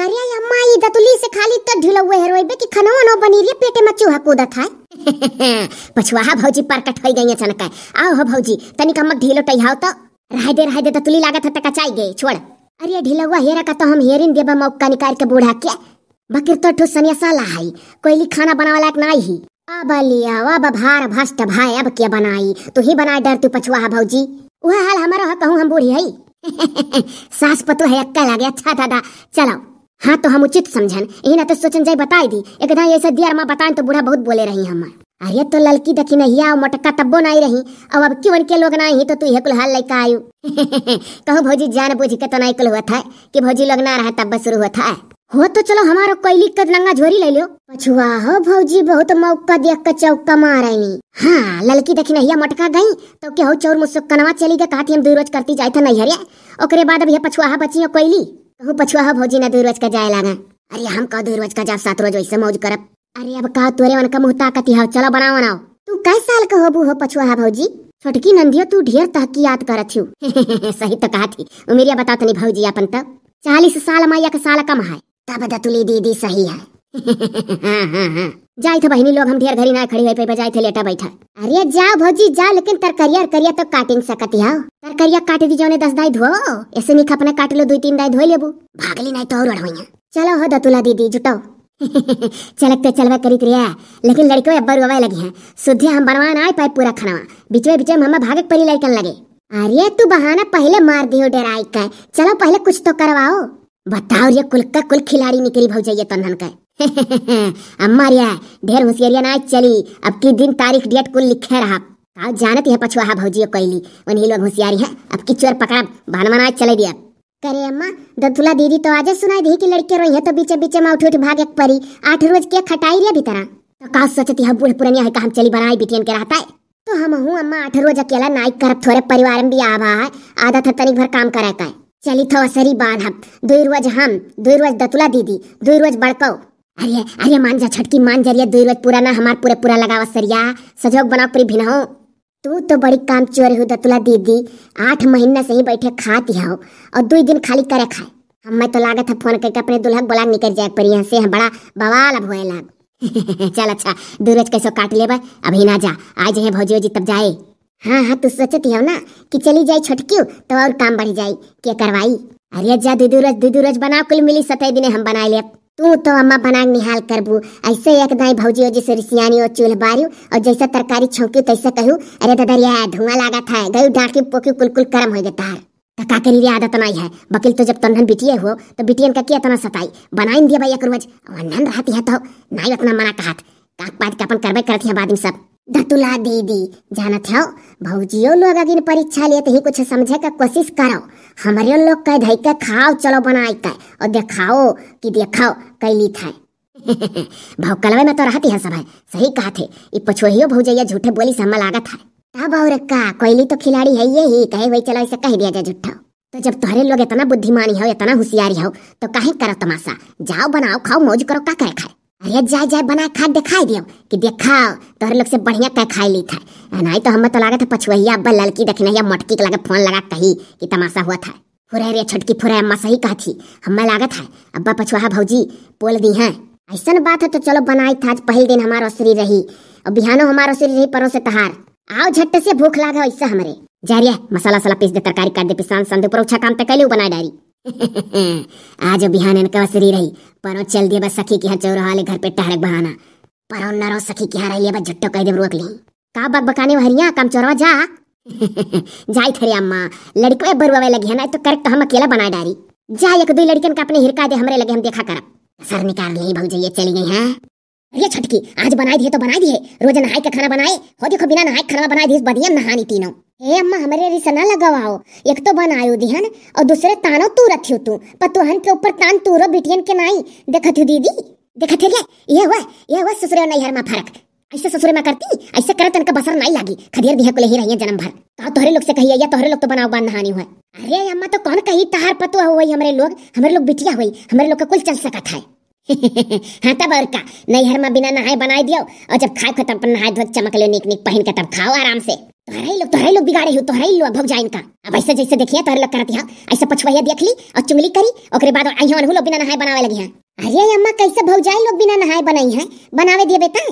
करिया अम्मा ई दतुली से खाली त तो ढिलो हुए हेरोए बे कि खनवा नो बनी रे पेटे में चूहा कूदा था पछवाहा भौजी परकट होई गई अचानक आओ हो भौजी तनी अम्मा ढिलो टैहाओ तो राय दे राय दे दतुली लागत ह टका चाई गे छोड़ अरे ढिलौआ हेरा का तो हम हेरिन देबा मौका निकाल के बूढ़ा के बकिर तो ठो सनिया साला है कोइली खाना बनावा लायक ना ही अब लिया अब भार भष्ट भाई अब क्या बनाई तू ही बनाए डर तू पछवाहा भौजी वह हाल हमारा कहूँ हम बूढ़ी है सास पतो है अक्का लागे अच्छा दादा चलो हाँ तो हम उचित समझन यही ना तो सोचन जाए बताई दी एक ये सब दिया माँ बताएं तो बुढ़ा बहुत बोले रही हमार अरे तो लड़की देखी नहीं आओ मटका तब्बो नहीं रही अब अब क्यों उनके लोग नहीं तो तू यह हाल लेकर आयु कहो भौजी जान बुझ के तो नहीं कुल हुआ था कि भौजी लोग ना रहा तब शुरू हुआ था हो तो चलो हमारो कैली कद नंगा झोरी ले लो पछुआ हो भौजी बहुत मौका देख कर चौका मारेनी हाँ लड़की देखी नहिया मटका गई तो के हो चौर मुसक्कनवा चली गए कहती हम दो रोज करती जाए था नैहरिया ओकरे बाद अब यह पछुआ बची हो कैली कहू पछुआ भौजी ना दूरवज का जाए लागा अरे हम का दूरवज का जाब सात रोज ऐसे मौज करब अरे अब का तोरे वन का मुहता कती हो चलो बनाओ बनाओ तू कै साल का होबू हो पछुआ भौजी छोटकी नंदियो तू ढेर तहकियात करत हु सही तो कहा थी उमेरिया बता तनी भौजी अपन तब चालीस साल मैया एक साल कम है तब दतुली दीदी सही है हाँ, हाँ, हाँ। जाय थे तो बहनी लोग हम ढेर घरी ना खड़ी हुई पे जाए थे लेटा बैठा अरे जा भौजी जा लेकिन तरकरिया करिया तो काटिंग सकती है तरकरिया काट दी जाने दस दाई धो ऐसे नहीं खपना काट लो दो तीन दाई धो लेबू भागली नहीं तो और होइया चलो हो दतुला दीदी जुटो चलक तो चलवा करी रिया लेकिन लड़के अब्बर रोवे लगी हैं सुधे हम बनवा ना पाए पूरा खाना बीचवे बीचवे में हम भागक परी लड़कन लगे अरे तू बहाना पहले मार दियो डराई का चलो पहले कुछ तो करवाओ बताओ ये कुल का कुल खिलाड़ी निकली भौजाइए तन्हन का अम्मा रिया ढेर होशियारिया ना चली अब की दिन तारीख डेट कुल लिखे रहा का जानत है पछुआ हा भौजी कोइली उन्हीं लोग होशियारी है अब की चोर पकड़ा भानवाना चले दिया करे अम्मा ददुला दीदी तो आज सुनाई दी कि लड़के रोई है तो बीचे बीचे में उठ उठ भाग एक परी आठ रोज के खटाई रे भीतरा तो का सोचती है बूढ़ पुरानी है का हम चली बनाई बिटियन के रहता है तो हम हूँ अम्मा आठ रोज अकेला नाइक कर थोड़े परिवार में भी आवा है आधा था तनिक भर काम कराता है चली थो असरी हम दुई रोज हम दुई रोज दतुला दीदी दुई रोज बड़कऊ अरे अरे मान जा छटकी मान जरिया दुई रोज पुराना हमार पूरे पूरा लगावा सरिया सजोग बनाओ पूरी भिनाओ तू तो बड़ी काम चोर हो दतुला दीदी आठ महीना से ही बैठे खाती हो और दो दिन खाली करे खाए हम मैं तो लागत था फोन करके अपने दुल्हन बोला निकल जाए पर यहाँ से हम बड़ा बवाल अब होए लाग चल अच्छा दू रोज कैसे काट ले अभी ना जा आज है भौजी जी तब जाए हाँ हाँ तू सोचती हो ना कि चली जाए छोटक्यू तो और काम बढ़ जाए क्या करवाई अरे जा दू रोज दीदी रोज बनाओ कुल मिली सतह दिन हम बनाए ले तू तो अम्मा बनांग निहाल करबू ऐसे एक दाई भौजी हो जैसे रिसियानी और चूल्हा बारियो और जैसा तरकारी छौकी तैसा कहू अरे ददरिया तो धुआं लागत है गई डाकी पोकी कुलकुल करम हो गया तो का करी आदत नहीं है बकील तो जब तन्हन बिटिए हो तो बिटियन का किया तना तो सताई बनाई दिया भैया कुरवज अन्हन रहती है तो नहीं उतना मना कहत काक पात के अपन करबे करती है बाद में सब दतुला दीदी जानत हो भौजियो लोग अगिन परीक्षा लिए तो ही कुछ समझे का कोशिश करो हमारे लोग कह धाई के खाओ चलो बनाए का और देखाओ कि देखाओ कैली था भौकलवे में तो रहती है सब है सही कहा थे ये पछोहियो भौजैया झूठे बोली से हमें लागत है तब और का कोयली तो खिलाड़ी है ये ही कहे वही चलो इसे कह दिया जाए झूठा तो जब तुम्हारे लोग इतना बुद्धिमानी हो इतना होशियारी हो तो कहीं करो तमाशा जाओ बनाओ खाओ मौज करो का कह खाए अरे जाए जाए बना खा दिखाई दियो कि देखा तोहर लोग से बढ़िया तय खाई ली था नहीं तो हम तो लागत पछुहिया अब लड़की देखनहिया मटकी के लगे फोन लगा कही कि तमाशा हुआ था फुरे रे छटकी फुरे अम्मा सही कहा कहती हमें लागत है अब्बा पछुआ भौजी बोल दी है ऐसा बात है तो चलो बनाई था आज पहले दिन हमारा श्री रही और बिहानो हमारा श्री रही से तहार आओ झट से भूख लागा ऐसा हमारे जा रिया मसाला सला पीस दे तरकारी काट दे पिसान सन दे अच्छा काम तक कैलू बना डारी आज बिहान इनका सरी रही परो चल दिए बस सखी के यहाँ चोर हाले घर पे टहरक बहाना परो न रहो सखी के यहाँ रहिए बस झट्टो कह दे रोक ली का बक बकाने वहरिया कम चोरवा जा जाई थरी अम्मा लड़को बरुआवे लगी है ना तो करेक्ट तो हम अकेला बना डारी जा एक दो लड़कन का अपने हिरका दे हमरे लगे हम देखा कर सर निकाल ली ये चली गई है अरे छटकी आज बनाई दिए तो बनाई दिए रोज नहाए के खाना बनाए हो देखो बिना नहाए खाना बनाई दिए बढ़िया नहानी तीनों हे अम्मा हमारे रिसना लगावाओ एक तो बन आयो दिहन और दूसरे तानो तू रथियो तू पर तुहन के ऊपर तान तूरो बिटियन के नाई देखत दीदी देखत है ये हुआ ये हुआ ससुरे और नैहर में फर्क ऐसे ससुरे में करती ऐसे करत इनका बसर नहीं लागी खदियर बिहा को ले ही रही जन्म भर कहा तो तोहरे लोग से कहिए या तोहरे लोग तो बनाओ बांध नहानी हुआ अरे अम्मा तो कौन कही तहार पतुआ हुई हमारे लोग हमारे लोग बिटिया हुई हमारे लोग का कुल चल सकता है हाँ तब और का नैहर में बिना नहाए बनाए दियो और जब खाए खत्म पर नहाए धो चमक लो निक निक पहन के तब खाओ आराम से तोहरे लोग तोहरे लोग बिगाड़े हो तोहरे लोग भग जाए इनका अब ऐसे जैसे देखिए तोहरे लोग करती ऐसे पछुआ देख ली और चुंगली करी ओकरे बाद आई अहियों लोग बिना नहाए बनावे लगी हैं अरे अम्मा कैसे भग जाए लोग बिना नहाए बनाई हैं बनावे दिए बेटा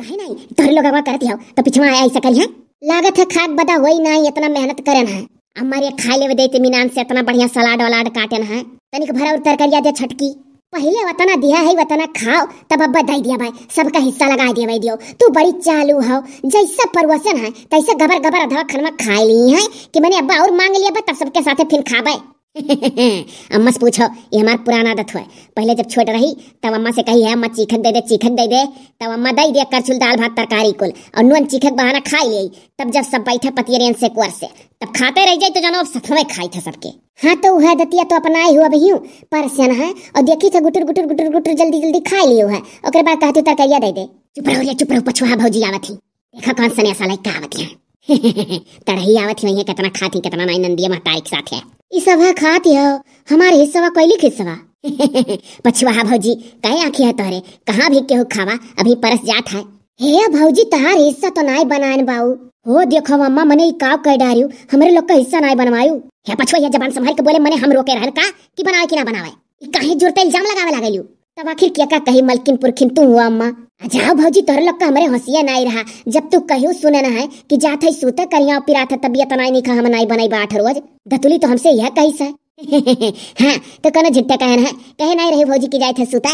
कहे नहीं तोहरे लोग अगवा करती हो तो पिछवा आया ऐसा करी है लागत है खाक बदा हुई नहीं इतना मेहनत करन है हमारे खाए लेवे देते मीनान से इतना बढ़िया सलाड वलाड काटन है तनिक भरा और तरकरिया दे छटकी पहले वतना दिया है वतना खाओ तब अब बधाई दिया भाई सबका हिस्सा लगा दिया भाई दियो तू बड़ी चालू हो जैसा परवसन है तैसे गबर गबर अधवा खनवा खा ली है कि मैंने अब्बा और मांग लिया तब सबके साथ फिर खाबे अम्मा से पूछो ये हमारा पुराना आदत है पहले जब छोट रही तब अम्मा से कही है अम्मा चिखक दे दे चिखक दे दे तब अम्मा दे दिया करछुल दाल भात तरकारी कुल और नून चीखक बहाना खाई ले तब जब सब बैठे पतियरियन से कुर से तब खाते रह जाए तो जानो अब सफवे खाई थे सबके हाँ तो वह दतिया तो अपनाए हुआ भी हूँ पर सियान है और देखी थे तो गुटर गुटर गुटर गुटर जल्दी जल्दी खा लियो है और बाद कहते तरकारिया दे दे चुप रहो चुप रहो पछुआ भौजी आवती देखा कौन सने साला का आवत है तड़ही आवत ही नहीं है कितना खाती कितना नहीं नंदिया माता एक साथ है इस है खाती हो हमारे हिस्सा वा हिस्सा वा पछवा भौजी कहे आंखी है तोरे कहाँ भी केहू खावा अभी परस जात है हे भौजी तहार हिस्सा तो नहीं बनान बाऊ हो देखो मम्मा मने काव कह डारियो हमरे लोग का हिस्सा नहीं बनवायु हे पछवा ये जबान संभाल के बोले मने हम रोके रहन का कि बनावे कि ना बनावे ई काहे जुरते इल्जाम लगावे लागलियो तब आखिर क्या का कही मलकिन पुरखिन तू हुआ अम्मा अजाओ भौजी तोहर लोग का हमारे होशिया नहीं रहा जब तू कहू सुने ना है कि जात है सूता करिया पिरा था तबियत नाई नहीं खा हम नाई बनाई बाट रोज दतुली तो हमसे यह कही सर हाँ तो कहना झिट्टा कहना है कहे नहीं रहे भौजी की जाए थे सूता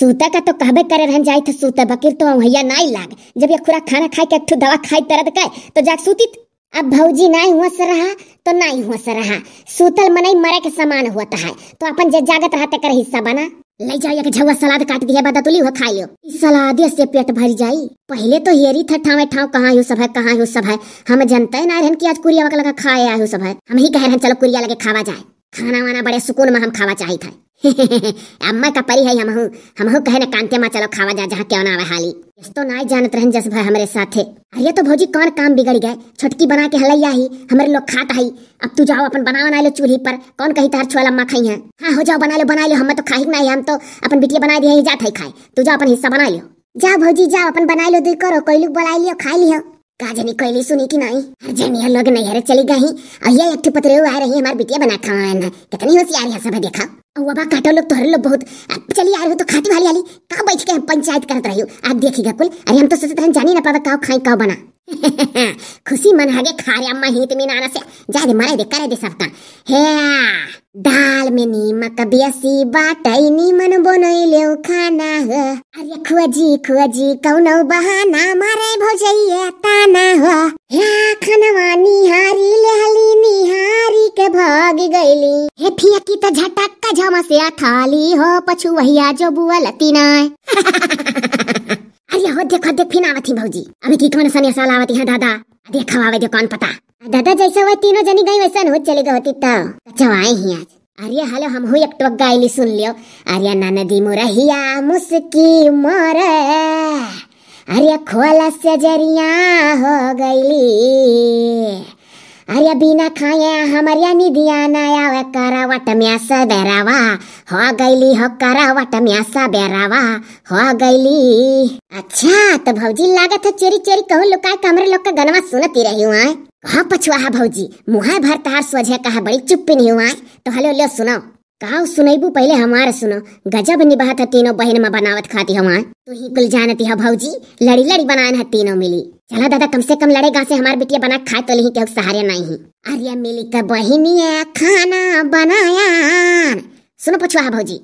सूता का तो कहबे करे रहन जाए थे सूता बकीर तो भैया नाई लाग जब ये खुरा खाना खाए के अठू दवा खाई तरद कहे तो जाग सूतित अब भौजी नहीं हुआ सर रहा तो नहीं हुआ सर रहा सूतल मनई मरे के समान होता है तो अपन जे जागत रहते कर हिस्सा बना ले जाओ एक झुआ सलाद काट दिया बादा तुली हुआ खा लियो इस सलादे से पेट भर जाई पहले तो हेरी था ठावे ठाव कहा हो सब है कहाँ हो सब है हम जनते ना रहन की आज कुरिया लगा खाए आए सब है हम ही कह रहे हैं चलो कुरिया लगे खावा जाए खाना वाना बड़े सुकून में हम खावा चाहिए था अम्मा का परी है हमहू हमहू कहे ना कांते माँ चलो खावा जा जहाँ क्यों ना आवे हाली इस तो नाई जानत रहन जस भाई हमारे साथे अरे तो भौजी कौन काम बिगड़ गए छोटकी बना के हलैया ही हमारे लोग खात है अब तू जाओ अपन बना बना लो चूल्ही पर कौन कही तार छुआ लम्मा खाई है हाँ हो जाओ बना लो बना लो हम तो खाही नहीं हम तो अपन बिटिया बना दिए जात है खाए तू जाओ अपन हिस्सा बना लियो जाओ भौजी जाओ अपन बना लो दुई करो कोई लोग बुला लियो खा लियो काजनी कोयली सुनी की नहीं हम लोग नैहर चली गई ये एक पतरेव आ रही हमार बिटिया बना खावा है कितनी होशियार है सब देखा और बाबा काटो लोग तोहरे लोग बहुत चली आ रहे हो तो खाती वाली आली का बैठ के पंचायत करत रही हो आप देखिएगा कुल अरे हम तो सोचते जानी ना पावे का खाई का बना ಖುಷಿ ಮನ ಖಾರಿ ಅಮ್ಮ ಹೀತ ಮೀನ ಅನಸೆ ಜಾದೆ ಕರೆದೆ ಸಪ್ತ ಹೇ दाल में नीमक बेसी बाटई नीमन बनैले खाना ह अरे खुअजी खुअजी कौनौ बहाना मारे भौजैया ताना ह हे खानवा निहारी लेहली निहारी के भाग गईली हे फिया की त झटक का झमसे थाली हो पछु वहिया जो बुआ हो देख देख फिर आवत ही भौजी अभी की कौन सनिया साल आवत है दादा देखा आवे जो कौन पता दादा जैसा वही तीनों जनी गई वैसा हो चली होती तो अच्छा आए ही आज अरे हेलो हम हुई एक टक गायली सुन लियो अरे नाना दी मोरा हिया मुस्की मोर अरे खोला से जरिया हो गईली ಅರ್ಯ ಬೀನ ಖಾಯ ಹಮರ್ಯ ನಿಧಿಯಾನಯ ವೆಕ್ಕರ ವಟ ಮ್ಯಾಸ ಬೆರವ ಹೋಗೈಲಿ ಹೊಕ್ಕರ ವಟ ಮ್ಯಾಸ बेरावा हो गईली अच्छा तो भौजी लागत है चोरी चोरी कहूँ लुकाए कमरे लोग का गनवा सुनती रही हुआ कहा पछुआ है भौजी मुहा भर तार सोझे कहा बड़ी चुप्पी नहीं हुआ तो हलो लो सुनाओ का सुनैबू पहले हमार सुनो गजब निभात है तीनों बहन में बनावत खाती हमार तो ही कुल जानती है भौजी लड़ी लड़ी बनान है तीनों मिली चला दादा कम से कम लड़े लड़ेगा से हमार बिटिया बना खाए तो ली क्यों सहारे नहीं अरे मिली का बहनिया खाना बनाया सुनो पछुआ भौजी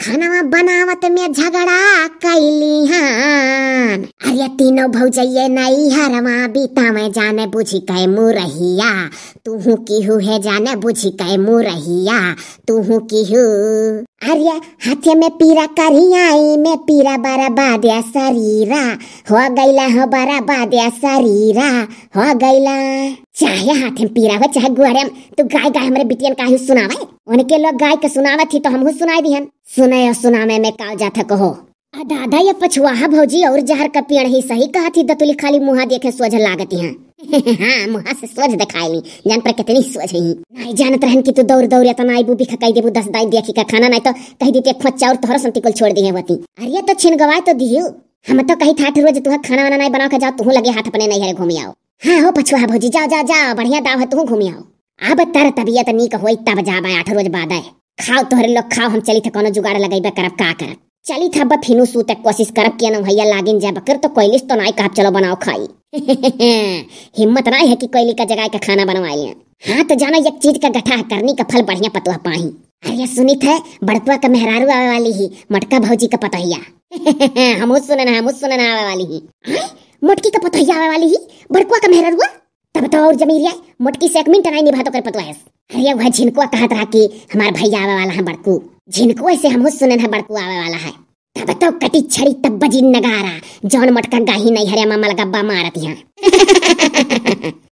खाना बनावत में झगड़ा कैली हान अरे तीनों भौजैये नई हरवा बीता में जाने बुझी कै मुरहिया की हु है जाने बुझी कै मुरहिया की हु अरे हाथे में पीरा करी आई में पीरा बारा बादिया सरीरा हो गईला हो बारा बादिया सरीरा हो गईला चाहे हाथ में पीरा हो चाहे गुहरे में तो गाय गाय हमारे बिटियन का ही सुनावे उनके लोग गाय के सुनावे थी तो हम सुनाई दिहन सुने और सुनावे में काल जा था कहो आ दादा ये पछुआहा भौजी और जहर का पेड़ ही सही कहा थी दतुली खाली मुहा देखे सोझ लागती हैं हाँ मुहा से सोझ दिखाई ली जान पर कितनी सोझ ही नहीं जानत रहन की तू दौड़ दौड़ या तना तो आईबू भी खकाई देबू दस दाई देखी का खाना नहीं तो कह दी देते खोचा और तोहर संति कुल छोड़ दी है वती अरे तो छिन गवाए तो दियो हम तो कही था रोज तुहा खाना वाना नहीं बना के जाओ तुहू लगे हाथ अपने नहीं हरे घूमी आओ हाँ हो पछुआ हाँ, भौजी जाओ जाओ जाओ बढ़िया दाव है तुम घूमी आओ अब तर तबियत नीक हो तब जाब आठ रोज बाद आए खाओ तोहरे लोग खाओ हम चली थे कोनो जुगाड़ लगेबे करब का करब चली था बा फिनू सूत कोशिश करब कि भैया लागिन जाए बकर तो कोयलिस तो नाई कहा चलो बनाओ खाई हिम्मत ना है कि कोयली का जगह का खाना बनवा लिया हाँ तो जाना एक चीज का गठा करनी का फल बढ़िया पतवा पाही अरे सुनी थे बड़तुआ का मेहरारू आवे वाली ही मटका भौजी का पतहिया हम उस सुनना हम उस सुनना आवे वाली ही हाँ? मटकी का पतहिया वाली ही बड़कुआ का मेहर हुआ तब तो और जमीर आए मटकी से एक मिनट नहीं निभा तो कर पतवायस अरे वह झिनको कहत रहा कि हमार भैया आवे वाला है बड़कू झिनको से हम सुनन है बड़कू आवे वाला है तब तो कटी छड़ी तब बजी नगारा जौन मटका गाही नहीं हरे मामा लगा बा मारत यहाँ